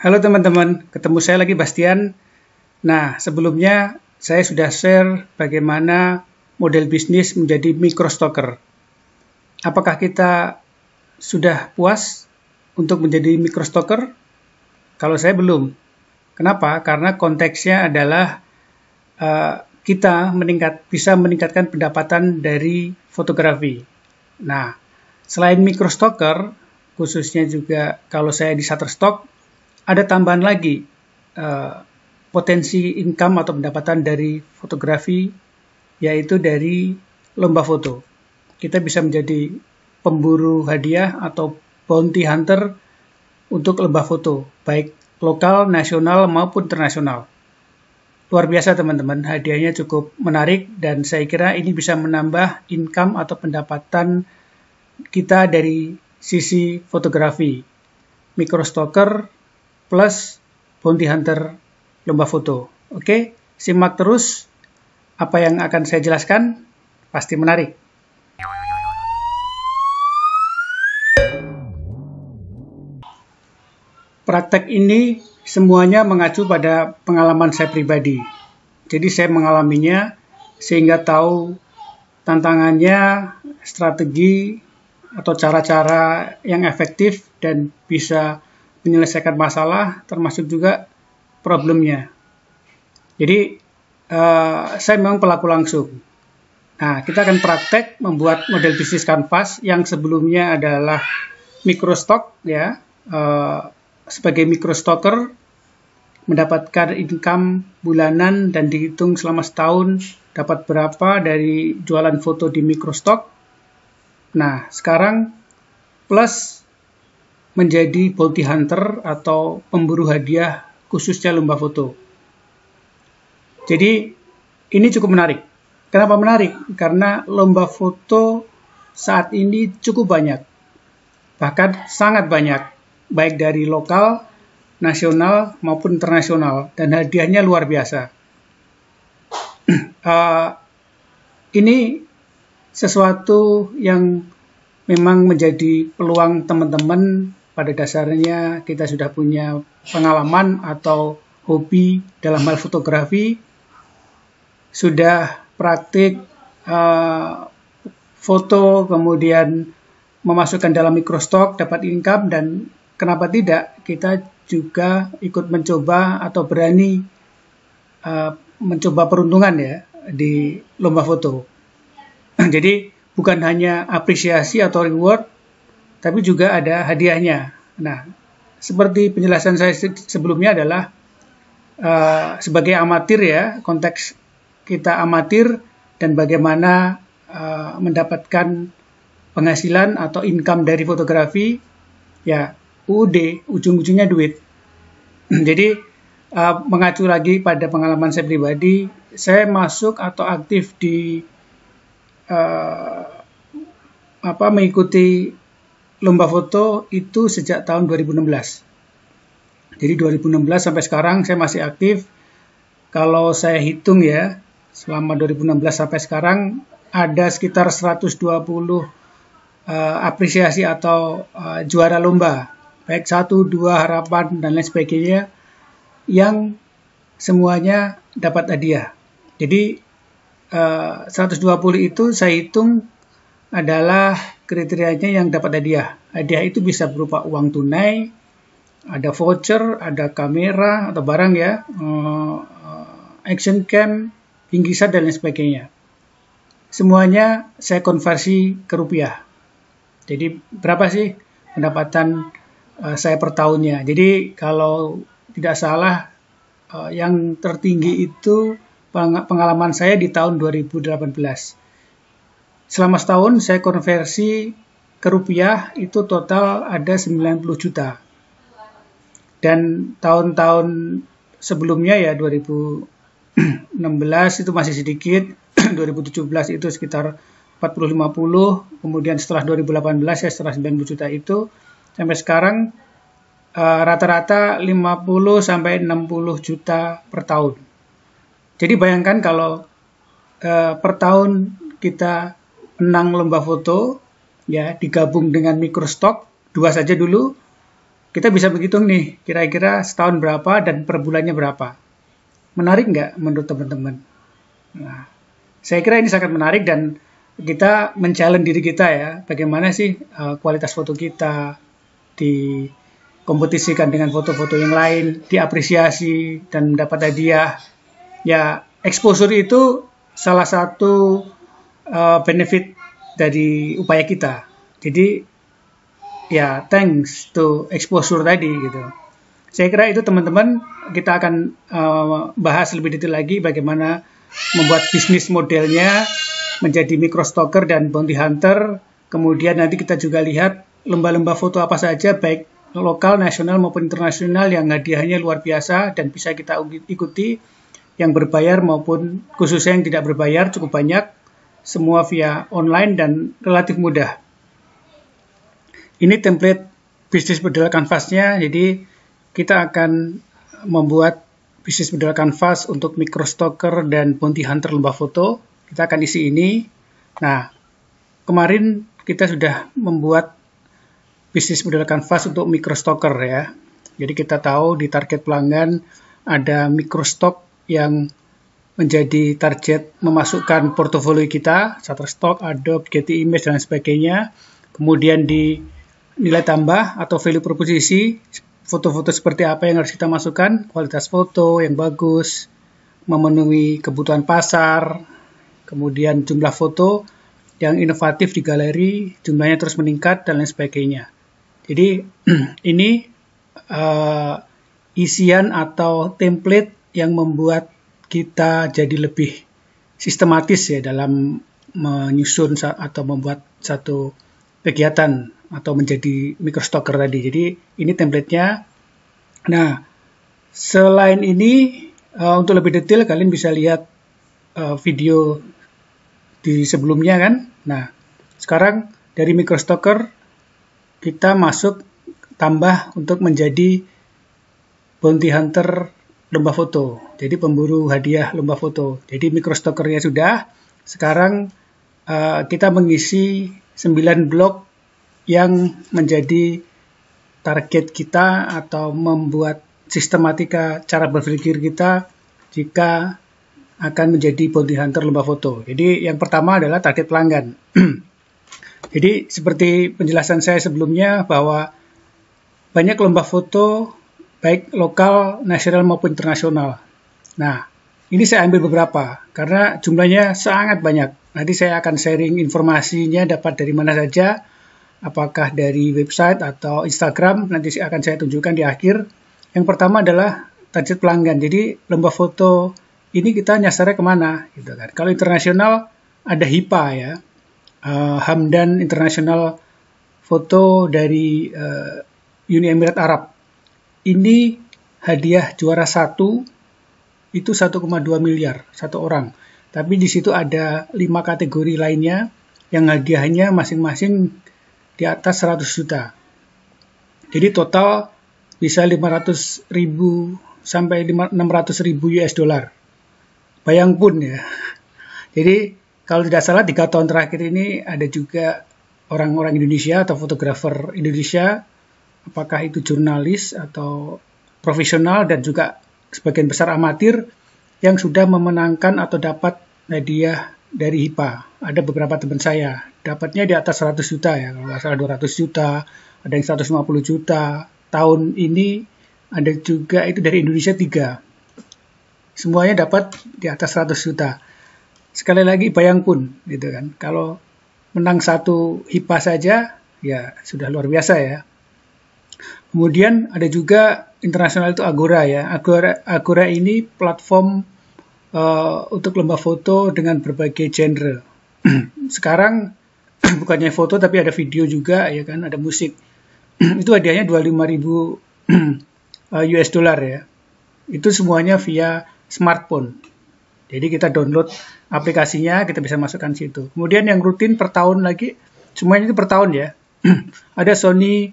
Halo teman-teman, ketemu saya lagi Bastian. Nah, sebelumnya saya sudah share bagaimana model bisnis menjadi micro stoker. Apakah kita sudah puas untuk menjadi micro stoker? Kalau saya belum. Kenapa? Karena konteksnya adalah uh, kita meningkat bisa meningkatkan pendapatan dari fotografi. Nah, selain micro stoker, khususnya juga kalau saya di Shutterstock, ada tambahan lagi uh, potensi income atau pendapatan dari fotografi yaitu dari lomba foto. Kita bisa menjadi pemburu hadiah atau bounty hunter untuk lomba foto, baik lokal, nasional maupun internasional. Luar biasa teman-teman, hadiahnya cukup menarik dan saya kira ini bisa menambah income atau pendapatan kita dari sisi fotografi. microstocker plus bounty hunter lomba foto. Oke, simak terus apa yang akan saya jelaskan, pasti menarik. Praktek ini semuanya mengacu pada pengalaman saya pribadi. Jadi saya mengalaminya sehingga tahu tantangannya, strategi atau cara-cara yang efektif dan bisa menyelesaikan masalah termasuk juga problemnya. Jadi uh, saya memang pelaku langsung. Nah, kita akan praktek membuat model bisnis kanvas yang sebelumnya adalah mikrostok ya. Uh, sebagai mikrostoker mendapatkan income bulanan dan dihitung selama setahun dapat berapa dari jualan foto di mikrostok. Nah, sekarang plus menjadi bounty hunter atau pemburu hadiah khususnya lomba foto. Jadi ini cukup menarik. Kenapa menarik? Karena lomba foto saat ini cukup banyak. Bahkan sangat banyak, baik dari lokal, nasional maupun internasional dan hadiahnya luar biasa. uh, ini sesuatu yang memang menjadi peluang teman-teman pada dasarnya kita sudah punya pengalaman atau hobi dalam hal fotografi, sudah praktik uh, foto, kemudian memasukkan dalam mikrostok dapat income dan kenapa tidak kita juga ikut mencoba atau berani uh, mencoba peruntungan ya di lomba foto. Jadi bukan hanya apresiasi atau reward tapi juga ada hadiahnya. Nah, seperti penjelasan saya sebelumnya adalah uh, sebagai amatir ya, konteks kita amatir dan bagaimana uh, mendapatkan penghasilan atau income dari fotografi ya UUD ujung-ujungnya duit. Jadi uh, mengacu lagi pada pengalaman saya pribadi, saya masuk atau aktif di uh, apa mengikuti lomba foto itu sejak tahun 2016. Jadi 2016 sampai sekarang saya masih aktif. Kalau saya hitung ya, selama 2016 sampai sekarang ada sekitar 120 uh, eh, apresiasi atau uh, juara lomba. Baik satu, dua harapan dan lain sebagainya yang semuanya dapat hadiah. Jadi eh, uh, 120 itu saya hitung adalah kriterianya yang dapat hadiah. Hadiah itu bisa berupa uang tunai, ada voucher, ada kamera atau barang ya, eh, eh, action cam, bingkisan dan lain sebagainya. Semuanya saya konversi ke rupiah. Jadi berapa sih pendapatan eh, saya per tahunnya? Jadi kalau tidak salah yang tertinggi itu pengalaman saya di tahun 2018 Selama setahun saya konversi ke rupiah itu total ada 90 juta. Dan tahun-tahun sebelumnya ya 2016 itu masih sedikit, 2017 itu sekitar 40-50, kemudian setelah 2018 ya setelah 90 juta itu sampai sekarang eh, rata-rata uh, 50 sampai 60 juta per tahun. Jadi bayangkan kalau uh, per tahun kita 6 lomba foto ya digabung dengan mikrostok dua saja dulu kita bisa menghitung nih kira-kira setahun berapa dan per bulannya berapa menarik nggak menurut teman-teman nah, saya kira ini sangat menarik dan kita mencalon diri kita ya bagaimana sih uh, kualitas foto kita di kompetisikan dengan foto-foto yang lain diapresiasi dan mendapat hadiah ya exposure itu salah satu Eh, benefit dari upaya kita. Jadi ya thanks to exposure tadi gitu. Saya kira itu teman-teman kita akan uh, bahas lebih detail lagi bagaimana membuat bisnis modelnya menjadi micro stalker dan bounty hunter. Kemudian nanti kita juga lihat lembah-lembah foto apa saja baik lokal, nasional maupun internasional yang hadiahnya luar biasa dan bisa kita ikuti yang berbayar maupun khususnya yang tidak berbayar cukup banyak semua via online dan relatif mudah. Ini template bisnis model kanvasnya, jadi kita akan membuat bisnis model kanvas untuk micro stalker dan bounty hunter lembah foto. Kita akan isi ini. Nah, kemarin kita sudah membuat bisnis model kanvas untuk micro stalker ya. Jadi kita tahu di target pelanggan ada micro stock yang menjadi target memasukkan portofolio kita, Shutterstock, Adobe, Getty Image, dan sebagainya. Kemudian di nilai tambah atau value proposition, foto-foto seperti apa yang harus kita masukkan, kualitas foto yang bagus, memenuhi kebutuhan pasar, kemudian jumlah foto yang inovatif di galeri, jumlahnya terus meningkat, dan lain sebagainya. Jadi ini uh, isian atau template yang membuat kita jadi lebih sistematis ya dalam menyusun atau membuat satu kegiatan atau menjadi microstocker tadi. Jadi ini templatenya. Nah, selain ini eh, untuk lebih detail kalian bisa lihat eh, video di sebelumnya kan. Nah, sekarang dari microstocker kita masuk tambah untuk menjadi bounty hunter lomba foto. Jadi pemburu hadiah lomba foto. Jadi mikrostokernya sudah. Sekarang uh, kita mengisi 9 blok yang menjadi target kita atau membuat sistematika cara berpikir kita jika akan menjadi bounty hunter lomba foto. Jadi yang pertama adalah target pelanggan. Jadi seperti penjelasan saya sebelumnya bahwa banyak lomba foto baik lokal, nasional maupun internasional. Nah, ini saya ambil beberapa karena jumlahnya sangat banyak. Nanti saya akan sharing informasinya dapat dari mana saja, apakah dari website atau Instagram, nanti saya akan saya tunjukkan di akhir. Yang pertama adalah target pelanggan. Jadi lembah foto ini kita nyasarnya kemana gitu kan. Kalau internasional ada HIPA ya, uh, Hamdan International Foto dari uh, Uni Emirat Arab. Ini hadiah juara satu itu 1,2 miliar satu orang. Tapi di situ ada lima kategori lainnya yang hadiahnya masing-masing di atas 100 juta. Jadi total bisa 500 ribu sampai 600 ribu US dollar. Bayang pun ya. Jadi kalau tidak salah tiga tahun terakhir ini ada juga orang-orang Indonesia atau fotografer Indonesia apakah itu jurnalis atau profesional dan juga sebagian besar amatir yang sudah memenangkan atau dapat hadiah dari HIPA. Ada beberapa teman saya, dapatnya di atas 100 juta ya, kalau salah 200 juta, ada yang 150 juta. Tahun ini ada juga itu dari Indonesia 3. Semuanya dapat di atas 100 juta. Sekali lagi bayang pun gitu kan. Kalau menang satu HIPA saja ya sudah luar biasa ya. Kemudian ada juga internasional itu Agora ya. Agora Agora ini platform uh, untuk lomba foto dengan berbagai genre. Sekarang bukannya foto tapi ada video juga ya kan, ada musik. itu hadiahnya 25.000 eh, US dollar ya. Itu semuanya via smartphone. Jadi kita download aplikasinya, kita bisa masukkan situ. Kemudian yang rutin per tahun lagi, semuanya itu per tahun ya. ada Sony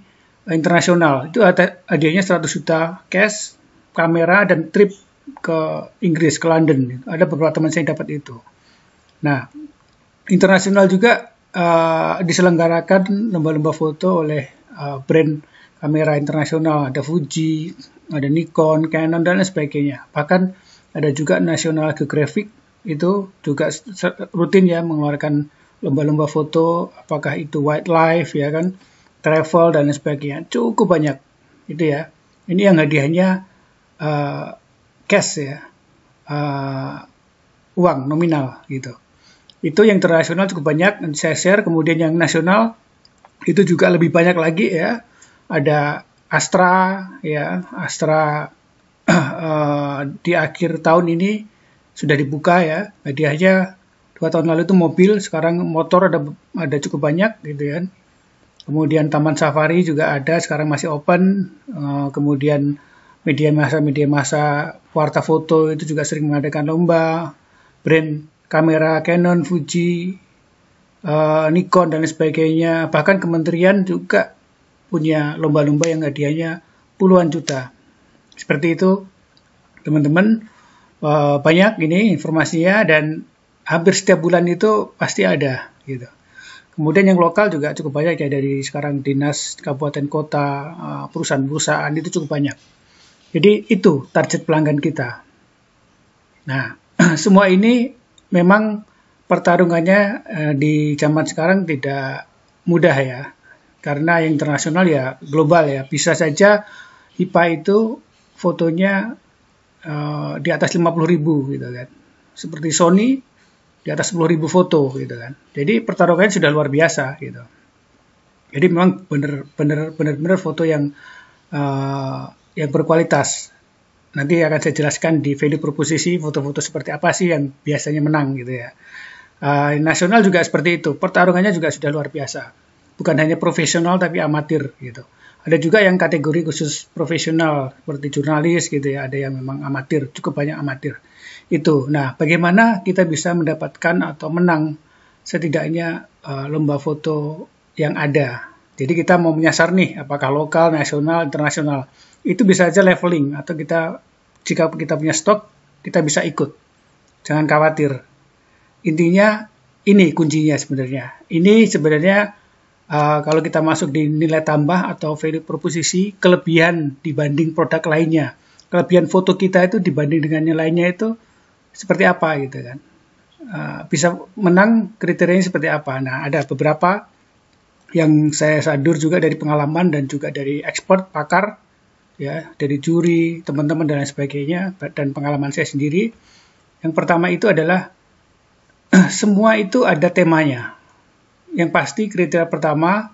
internasional. Itu hadiahnya 100 juta cash, kamera, dan trip ke Inggris, ke London. Ada beberapa teman saya yang dapat itu. Nah, internasional juga uh, diselenggarakan lomba-lomba foto oleh uh, brand kamera internasional. Ada Fuji, ada Nikon, Canon, dan lain sebagainya. Bahkan ada juga National Geographic, itu juga rutin ya mengeluarkan lomba-lomba foto, apakah itu wildlife ya kan, travel dan sebagian sebagainya cukup banyak itu ya ini yang hadiahnya uh, cash ya uh, uang nominal gitu itu yang internasional cukup banyak nanti saya share kemudian yang nasional itu juga lebih banyak lagi ya ada Astra ya Astra uh, di akhir tahun ini sudah dibuka ya hadiahnya dua tahun lalu itu mobil sekarang motor ada ada cukup banyak gitu ya Kemudian Taman Safari juga ada, sekarang masih open. Eh, kemudian media masa, media masa, warta foto itu juga sering mengadakan lomba. Brand kamera Canon, Fuji, eh, Nikon dan sebagainya. Bahkan kementerian juga punya lomba-lomba yang hadiahnya puluhan juta. Seperti itu, teman-teman. Eh, banyak ini informasinya dan hampir setiap bulan itu pasti ada gitu. Kemudian yang lokal juga cukup banyak ya dari sekarang dinas kabupaten kota eh, perusahaan-perusahaan itu cukup banyak. Jadi itu target pelanggan kita. Nah, semua ini memang pertarungannya eh, di zaman sekarang tidak mudah ya. Karena yang internasional ya global ya. Bisa saja IPA itu fotonya eh, di atas 50.000 gitu kan. Seperti Sony di atas 10.000 foto gitu kan. Jadi pertarungannya sudah luar biasa gitu. Jadi memang benar-benar benar-benar foto yang uh, yang berkualitas. Nanti akan saya jelaskan di value proposisi foto-foto seperti apa sih yang biasanya menang gitu ya. Uh, nasional juga seperti itu, pertarungannya juga sudah luar biasa bukan hanya profesional tapi amatir gitu. Ada juga yang kategori khusus profesional seperti jurnalis gitu ya, ada yang memang amatir, cukup banyak amatir. Itu. Nah, bagaimana kita bisa mendapatkan atau menang setidaknya uh, lomba foto yang ada. Jadi kita mau menyasar nih apakah lokal, nasional, internasional. Itu bisa aja leveling atau kita jika kita punya stok, kita bisa ikut. Jangan khawatir. Intinya ini kuncinya sebenarnya. Ini sebenarnya uh, kalau kita masuk di nilai tambah atau value proposisi kelebihan dibanding produk lainnya kelebihan foto kita itu dibanding dengan yang lainnya itu seperti apa gitu kan uh, bisa menang kriterianya seperti apa nah ada beberapa yang saya sadur juga dari pengalaman dan juga dari expert pakar ya dari juri teman-teman dan lain sebagainya dan pengalaman saya sendiri yang pertama itu adalah semua itu ada temanya yang pasti kriteria pertama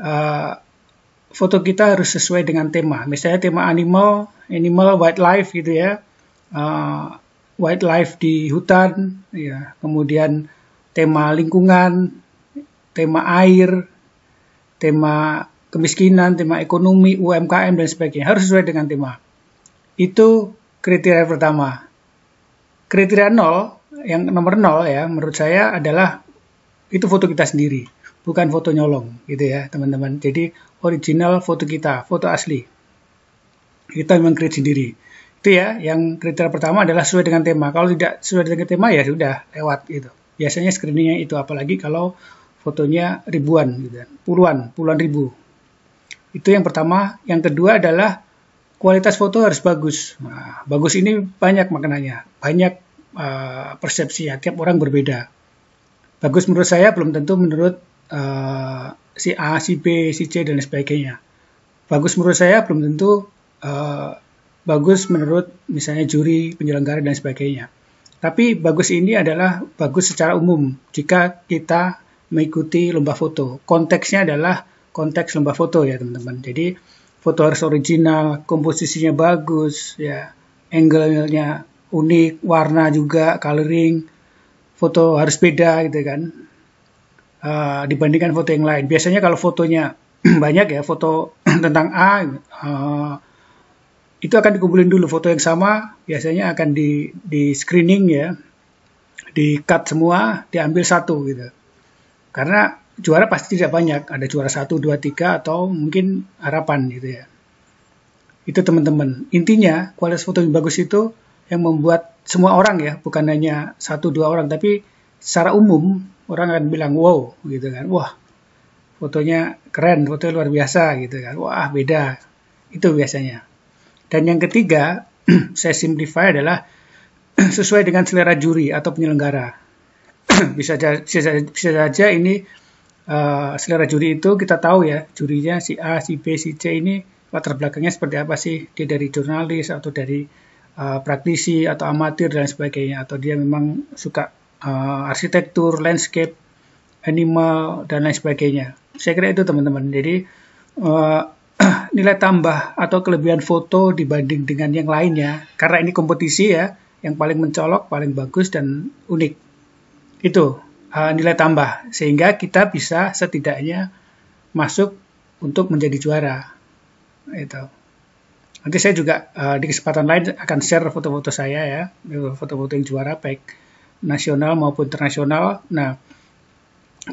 uh, foto kita harus sesuai dengan tema. Misalnya tema animal, animal wildlife gitu ya. Uh, wildlife di hutan ya. Kemudian tema lingkungan, tema air, tema kemiskinan, tema ekonomi, UMKM dan sebagainya. Harus sesuai dengan tema. Itu kriteria pertama. Kriteria nol, yang nomor nol ya, menurut saya adalah itu foto kita sendiri, bukan foto nyolong gitu ya teman-teman. Jadi original foto kita, foto asli. Kita memang create sendiri. Itu ya, yang kriteria pertama adalah sesuai dengan tema. Kalau tidak sesuai dengan tema ya sudah lewat gitu. Biasanya screeningnya itu apalagi kalau fotonya ribuan gitu, puluhan, puluhan ribu. Itu yang pertama. Yang kedua adalah kualitas foto harus bagus. Nah, bagus ini banyak maknanya, banyak uh, ya Tiap orang berbeda bagus menurut saya belum tentu menurut uh, si A, si B, si C dan sebagainya. Bagus menurut saya belum tentu uh, bagus menurut misalnya juri, penyelenggara dan sebagainya. Tapi bagus ini adalah bagus secara umum jika kita mengikuti lomba foto. Konteksnya adalah konteks lomba foto ya teman-teman. Jadi foto harus original, komposisinya bagus, ya angle-nya unik, warna juga, coloring, foto harus beda gitu kan uh, dibandingkan foto yang lain. Biasanya kalau fotonya banyak ya foto tentang A uh, itu akan dikumpulin dulu foto yang sama biasanya akan di di screening ya di cut semua diambil satu gitu karena juara pasti tidak banyak ada juara satu dua tiga atau mungkin harapan gitu ya itu teman-teman intinya kualitas foto yang bagus itu yang membuat semua orang ya, bukan hanya satu dua orang, tapi secara umum orang akan bilang wow gitu kan, wah fotonya keren, fotonya luar biasa gitu kan, wah beda, itu biasanya. Dan yang ketiga, saya simplify adalah sesuai dengan selera juri atau penyelenggara. bisa, bisa, bisa saja ini uh, selera juri itu kita tahu ya, jurinya si A, si B, si C ini latar belakangnya seperti apa sih, dia dari jurnalis atau dari Uh, praktisi atau amatir dan sebagainya atau dia memang suka uh, arsitektur, landscape, animal dan lain sebagainya. Saya kira itu teman-teman. Jadi uh, nilai tambah atau kelebihan foto dibanding dengan yang lainnya karena ini kompetisi ya yang paling mencolok, paling bagus dan unik. Itu uh, nilai tambah sehingga kita bisa setidaknya masuk untuk menjadi juara. Itu. Nanti saya juga uh, di kesempatan lain akan share foto-foto saya ya, foto-foto yang juara baik nasional maupun internasional. Nah,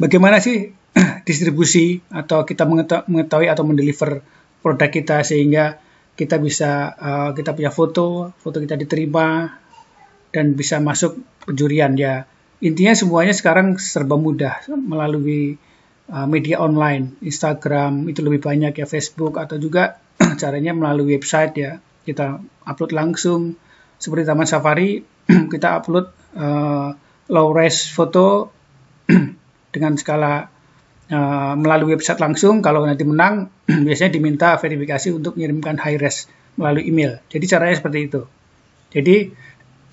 bagaimana sih distribusi atau kita mengetahui atau mendeliver produk kita sehingga kita bisa uh, kita punya foto, foto kita diterima dan bisa masuk penjurian ya. Intinya semuanya sekarang serba mudah melalui eh, media online, Instagram itu lebih banyak ya, Facebook atau juga caranya melalui website ya kita upload langsung seperti Taman Safari kita upload uh, low res foto dengan skala uh, melalui website langsung kalau nanti menang biasanya diminta verifikasi untuk mengirimkan high res melalui email jadi caranya seperti itu jadi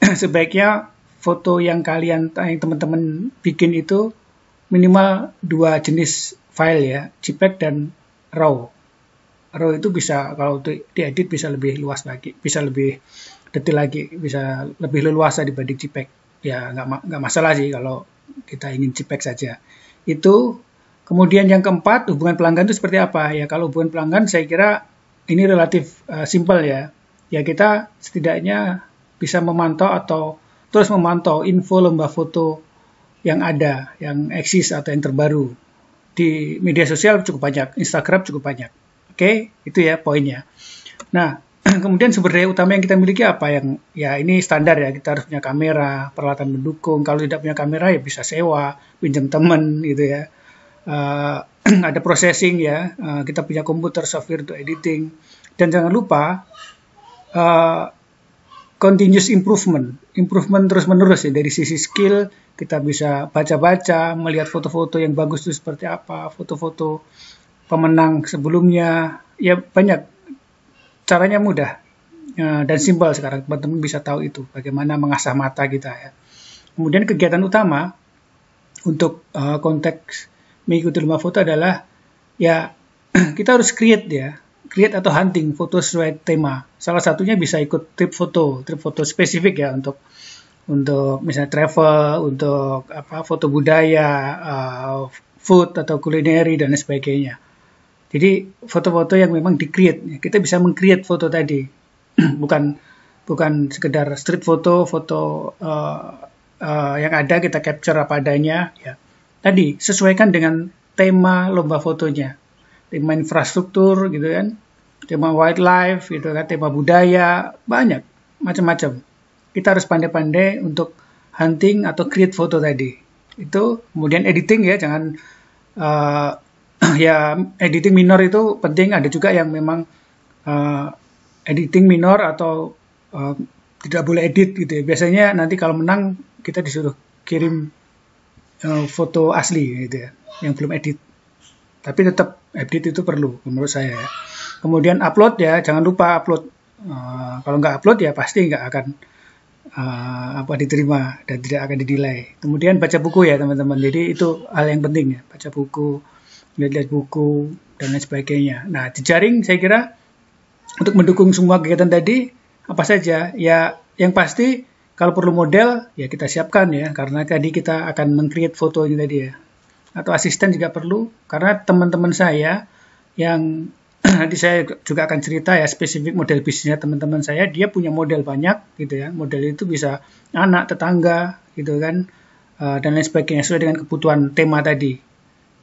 sebaiknya foto yang kalian yang teman-teman bikin itu minimal dua jenis file ya JPEG dan RAW row itu bisa kalau di diedit bisa lebih luas lagi, bisa lebih detail lagi, bisa lebih leluasa dibanding JPEG. Ya nggak nggak masalah sih kalau kita ingin JPEG saja. Itu kemudian yang keempat hubungan pelanggan itu seperti apa? Ya kalau hubungan pelanggan saya kira ini relatif uh, eh, simple ya. Ya kita setidaknya bisa memantau atau terus memantau info lomba foto yang ada, yang eksis atau yang terbaru. Di media sosial cukup banyak, Instagram cukup banyak. Oke, okay? itu ya poinnya. Nah, kemudian sumber daya utama yang kita miliki apa yang ya ini standar ya kita harus punya kamera, peralatan mendukung. Kalau tidak punya kamera ya bisa sewa, pinjam teman gitu ya. Uh, ada processing ya, uh, kita punya komputer, software untuk editing. Dan jangan lupa uh, continuous improvement, improvement terus menerus ya dari sisi skill kita bisa baca-baca, melihat foto-foto yang bagus itu seperti apa, foto-foto pemenang sebelumnya ya banyak caranya mudah ya, dan simpel sekarang teman-teman bisa tahu itu bagaimana mengasah mata kita ya kemudian kegiatan utama untuk uh, konteks mengikuti lima foto adalah ya kita harus create ya create atau hunting foto sesuai tema salah satunya bisa ikut trip foto trip foto spesifik ya untuk untuk misalnya travel untuk apa foto budaya uh, food atau kulineri dan sebagainya jadi foto-foto yang memang di-create, ya, kita bisa mengkreat foto tadi, bukan bukan sekedar street foto, foto uh, uh, yang ada kita capture apa adanya. Ya. Tadi sesuaikan dengan tema lomba fotonya, tema infrastruktur gitu kan, tema wildlife gitu kan, tema budaya banyak macam-macam. Kita harus pandai-pandai untuk hunting atau create foto tadi. Itu kemudian editing ya, jangan uh, Nah, ya editing minor itu penting ada juga yang memang uh, editing minor atau uh, tidak boleh edit gitu ya. biasanya nanti kalau menang kita disuruh kirim uh, foto asli gitu ya yang belum edit tapi tetap edit itu perlu menurut saya ya. kemudian upload ya jangan lupa upload uh, kalau nggak upload ya pasti nggak akan uh, apa diterima dan tidak akan dinilai kemudian baca buku ya teman-teman jadi itu hal yang penting ya baca buku lihat-lihat buku dan lain sebagainya. Nah, jejaring saya kira untuk mendukung semua kegiatan tadi apa saja ya yang pasti kalau perlu model ya kita siapkan ya karena tadi kita akan mengcreate foto ini tadi ya atau asisten juga perlu karena teman-teman saya yang nanti saya juga akan cerita ya spesifik model bisnisnya teman-teman saya dia punya model banyak gitu ya model itu bisa anak tetangga gitu kan eh, dan lain sebagainya sesuai dengan kebutuhan tema tadi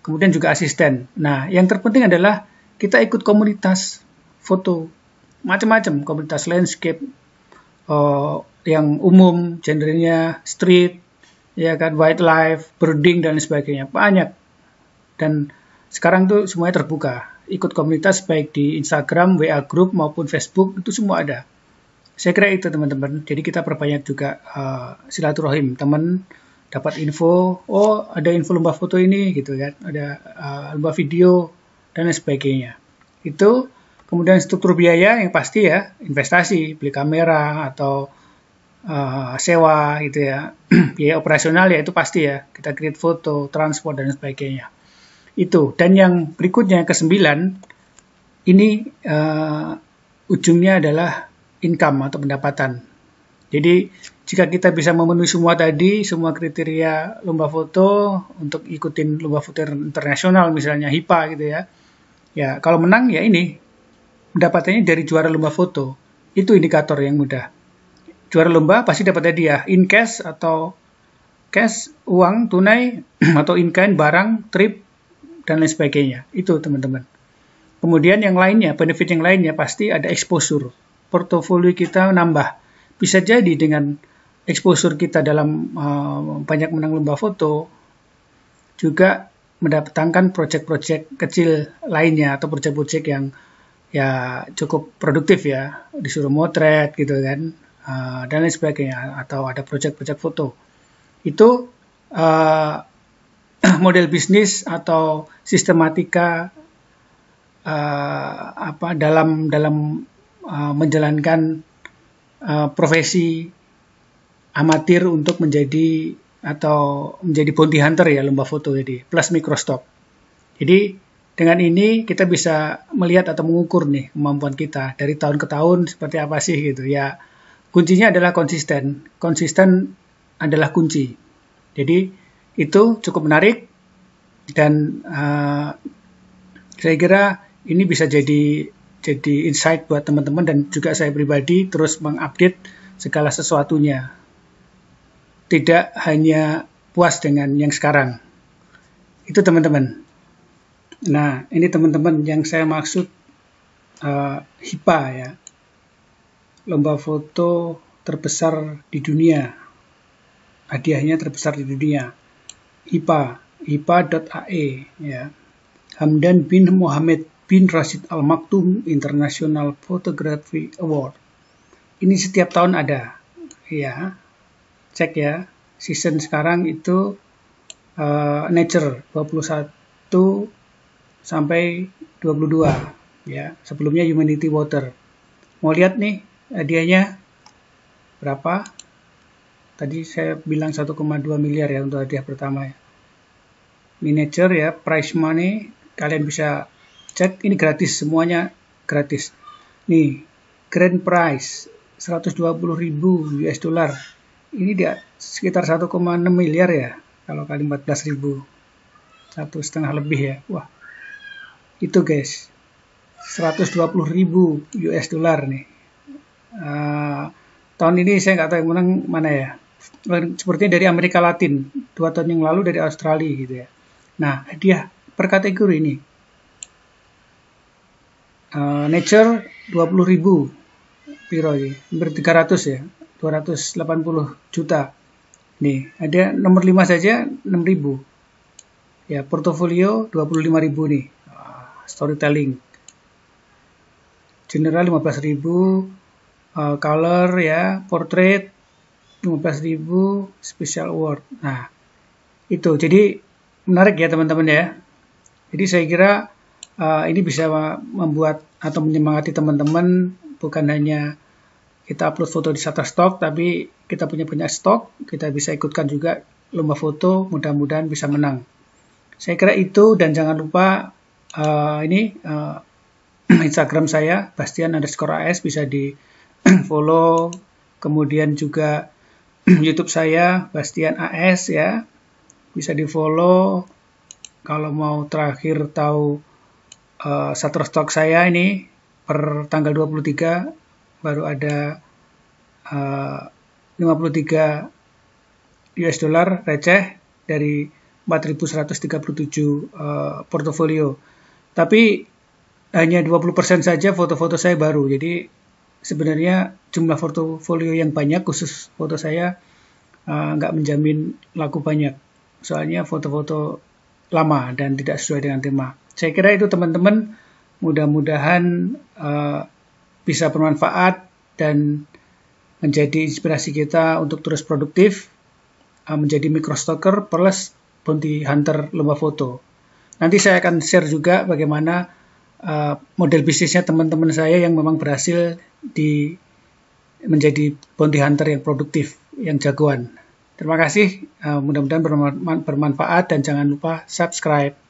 kemudian juga asisten. Nah, yang terpenting adalah kita ikut komunitas foto, macam-macam komunitas landscape uh, yang umum, gendernya street, ya kan wildlife, birding dan sebagainya banyak. Dan sekarang tuh semuanya terbuka. Ikut komunitas baik di Instagram, WA group maupun Facebook itu semua ada. Saya kira itu teman-teman. Jadi kita perbanyak juga uh, silaturahim teman dapat info oh ada info lomba foto ini gitu kan ada uh, lomba video dan sebagainya itu kemudian struktur biaya yang pasti ya investasi beli kamera atau uh, sewa gitu ya biaya operasional ya itu pasti ya kita create foto transport dan sebagainya itu dan yang berikutnya yang kesembilan ini uh, ujungnya adalah income atau pendapatan jadi jika kita bisa memenuhi semua tadi, semua kriteria lomba foto untuk ikutin lomba foto internasional misalnya HIPA gitu ya. Ya, kalau menang ya ini pendapatannya dari juara lomba foto. Itu indikator yang mudah. Juara lomba pasti dapat hadiah in cash atau cash uang tunai atau in kind barang, trip dan lain sebagainya. Itu teman-teman. Kemudian yang lainnya, benefit yang lainnya pasti ada exposure. Portofolio kita nambah. Bisa jadi dengan exposure kita dalam uh, banyak menang lomba foto juga mendapatkan project-project kecil lainnya atau project-project yang ya cukup produktif ya disuruh motret gitu kan uh, dan lain sebagainya atau ada project-project foto itu uh, model bisnis atau sistematika uh, apa dalam dalam uh, menjalankan uh, profesi amatir untuk menjadi atau menjadi bounty hunter ya lomba foto jadi plus mikrostop Jadi dengan ini kita bisa melihat atau mengukur nih kemampuan kita dari tahun ke tahun seperti apa sih gitu ya. Kuncinya adalah konsisten. Konsisten adalah kunci. Jadi itu cukup menarik dan uh, saya kira ini bisa jadi jadi insight buat teman-teman dan juga saya pribadi terus mengupdate segala sesuatunya tidak hanya puas dengan yang sekarang. Itu teman-teman. Nah, ini teman-teman yang saya maksud uh, eh, HIPA ya. Lomba foto terbesar di dunia. Hadiahnya terbesar di dunia. HIPA, hipa.ae ya. Hamdan bin Muhammad bin Rashid Al Maktum International Photography Award. Ini setiap tahun ada ya cek ya season sekarang itu uh, Nature 21 sampai 22 ya sebelumnya humidity Water mau lihat nih hadiahnya berapa tadi saya bilang 1,2 miliar ya untuk hadiah pertama ya miniature ya price money kalian bisa cek ini gratis semuanya gratis nih grand prize 120.000 US dollar ini dia sekitar 1,6 miliar ya kalau kali 14 ribu satu setengah lebih ya wah itu guys 120 ribu US dollar nih uh, tahun ini saya nggak tahu yang menang mana ya sepertinya dari Amerika Latin dua tahun yang lalu dari Australia gitu ya nah hadiah per kategori ini uh, Nature 20 ribu piro ya hampir 300 ya 280 juta. Nih, ada nomor 5 saja 6000. Ya, portofolio 25.000 nih. Ah, storytelling. General 15.000, uh, ah, color ya, portrait 15.000, special award. Nah, itu. Jadi menarik ya teman-teman ya. Jadi saya kira uh, ini bisa membuat atau menyemangati teman-teman bukan hanya kita upload foto di Shutterstock, tapi kita punya banyak stok, kita bisa ikutkan juga lomba foto, mudah-mudahan bisa menang. Saya kira itu, dan jangan lupa uh, ini uh, Instagram saya, Bastian underscore AS, bisa di follow, kemudian juga YouTube saya, Bastian AS ya, bisa di follow, kalau mau terakhir tahu uh, eh, satu stok saya ini per tanggal 23 baru ada uh, 53 US dollar receh dari 4.137 uh, eh, portofolio. Tapi hanya 20% saja foto-foto saya baru. Jadi sebenarnya jumlah portofolio yang banyak khusus foto saya uh, nggak menjamin laku banyak. Soalnya foto-foto lama dan tidak sesuai dengan tema. Saya kira itu teman-teman mudah-mudahan uh, bisa bermanfaat dan menjadi inspirasi kita untuk terus produktif, eh, menjadi micro stalker plus bounty hunter lomba foto. Nanti saya akan share juga bagaimana eh, model bisnisnya teman-teman saya yang memang berhasil di menjadi bounty hunter yang produktif, yang jagoan. Terima kasih, eh, mudah-mudahan bermanfaat dan jangan lupa subscribe.